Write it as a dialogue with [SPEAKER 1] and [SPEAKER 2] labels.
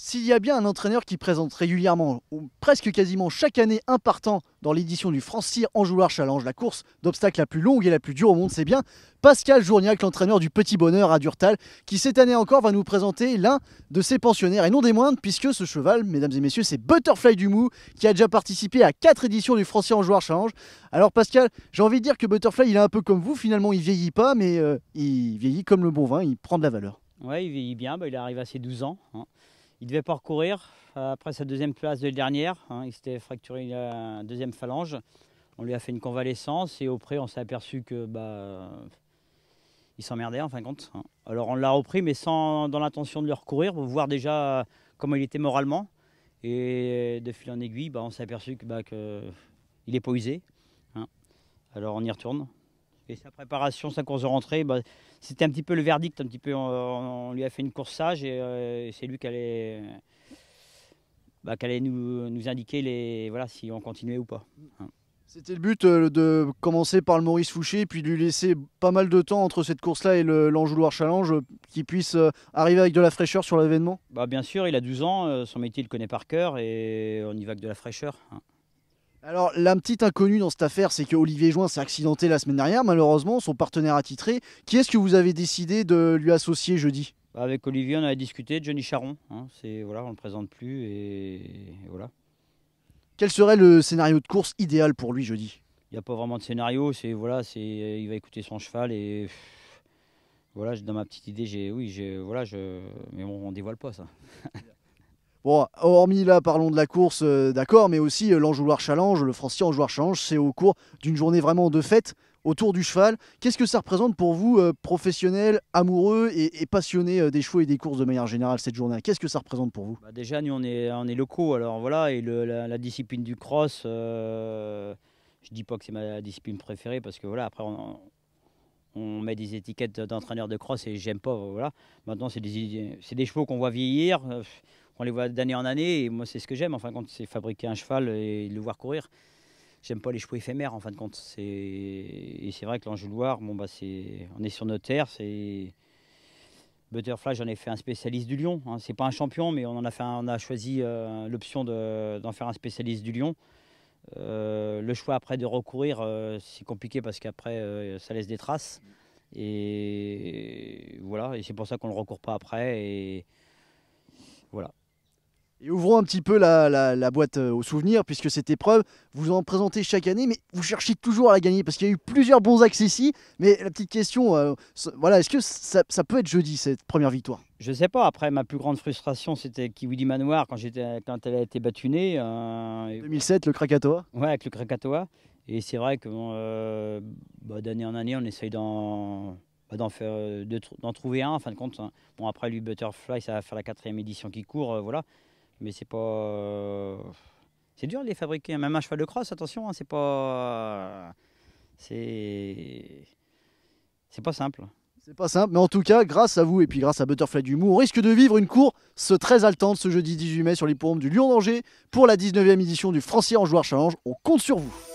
[SPEAKER 1] S'il y a bien un entraîneur qui présente régulièrement, ou presque quasiment chaque année, un partant dans l'édition du en Joueur Challenge, la course d'obstacles la plus longue et la plus dure au monde, c'est bien Pascal Journiac, l'entraîneur du Petit Bonheur à Durtal, qui cette année encore va nous présenter l'un de ses pensionnaires, et non des moindres, puisque ce cheval, mesdames et messieurs, c'est Butterfly du Mou, qui a déjà participé à 4 éditions du en joueur Challenge. Alors Pascal, j'ai envie de dire que Butterfly, il est un peu comme vous, finalement, il vieillit pas, mais euh, il vieillit comme le bon vin, il prend de la valeur.
[SPEAKER 2] Ouais, il vieillit bien, bah, il arrive à ses 12 ans. Hein. Il devait pas recourir euh, après sa deuxième place de dernière. Hein, il s'était fracturé la deuxième phalange. On lui a fait une convalescence et auprès on s'est aperçu que bah, il s'emmerdait en fin de compte. Hein. Alors on l'a repris, mais sans dans l'intention de le recourir, pour voir déjà comment il était moralement. Et de fil en aiguille, bah, on s'est aperçu qu'il bah, que il est hein. Alors on y retourne. Et sa préparation, sa course de rentrée, bah, c'était un petit peu le verdict. Un petit peu, on, lui a fait une course sage et, euh, c'est lui qui allait, bah, nous, indiquer les, voilà, si on continuait ou pas. Hein.
[SPEAKER 1] C'était le but euh, de commencer par le Maurice Fouché, puis lui laisser pas mal de temps entre cette course-là et l'Anjouloir Challenge, euh, qu'il puisse arriver avec de la fraîcheur sur l'événement
[SPEAKER 2] bah, Bien sûr, il a 12 ans, son métier il le connaît par cœur et on y va avec de la fraîcheur. Hein.
[SPEAKER 1] Alors, la petite inconnue dans cette affaire, c'est que Olivier Join s'est accidenté la semaine dernière, malheureusement, son partenaire attitré. Qui est-ce que vous avez décidé de lui associer jeudi Avec
[SPEAKER 2] Olivier, on a discuté de Johnny Charon. Hein, c'est, voilà, on ne le présente plus et, voilà.
[SPEAKER 1] Quel serait le scénario de course idéal pour lui jeudi
[SPEAKER 2] Il n'y a pas vraiment de scénario. C'est voilà, c'est euh, il va écouter son cheval et voilà. Dans ma petite idée, j'ai oui, j'ai voilà, mais on dévoile pas ça.
[SPEAKER 1] Bon, hormis là, parlons de la course, euh, d'accord, mais aussi euh, Challenge, le en joueur Challenge, c'est au cours d'une journée vraiment de fête autour du cheval. Qu'est-ce que ça représente pour vous, euh, professionnel, amoureux et, passionné euh, des chevaux et des courses de manière générale cette journée Qu'est-ce que ça représente pour vous bah,
[SPEAKER 2] Déjà, nous, on est, on locaux, alors voilà, et la, discipline du cross, je dis pas que c'est ma discipline préférée parce que voilà, après, on, met des étiquettes d'entraîneur de cross et j'aime pas, voilà. Maintenant, c'est des, des chevaux qu'on voit vieillir on les voit d'année en année. Et moi, c'est ce que j'aime. de compte, c'est fabriquer un cheval et le voir courir, j'aime pas les chevaux éphémères. En fin de compte, et c'est vrai que l'enjeu Loire, bon bah on est sur nos terres. C'est Butterfly, j'en ai fait un spécialiste du lion. Hein. C'est pas un champion, mais on en a fait, on a choisi euh, l'option d'en faire un spécialiste du lion. Euh, le choix après de recourir, euh, c'est compliqué parce qu'après ça laisse des traces. Et voilà, et c'est pour ça qu'on le recourt pas après.
[SPEAKER 1] Et voilà. Et ouvrons un petit peu la, boîte euh, aux souvenirs, puisque cette épreuve, vous en présentez chaque année, mais vous cherchez toujours à la gagner, parce qu'il y a eu plusieurs bons accès ici. Mais la petite question, euh, voilà, est-ce que ça, peut être jeudi, cette première victoire
[SPEAKER 2] Je sais pas. Après, ma plus grande frustration, c'était Kiwi Manoir, quand, elle a été battue née.
[SPEAKER 1] 2007, le Krakatoa
[SPEAKER 2] Ouais, avec le Krakatoa. Et c'est vrai que euh, bah, d'année en année, on essaye bah, d'en trouver un en fin de compte hein. bon après lui butterfly ça va faire la quatrième édition qui court voilà mais c'est pas. Euh, c'est dur de les fabriquer. Hein. Même un cheval de crosse, attention, hein, c'est pas. C'est. C'est pas simple.
[SPEAKER 1] C'est pas simple, mais en tout cas, grâce à vous et puis grâce à Butterfly du on risque de vivre une course très altante ce jeudi 18 mai sur les pommes du Lyon d'Angers pour la 19e édition du Francier en Joueur Challenge. On compte sur vous.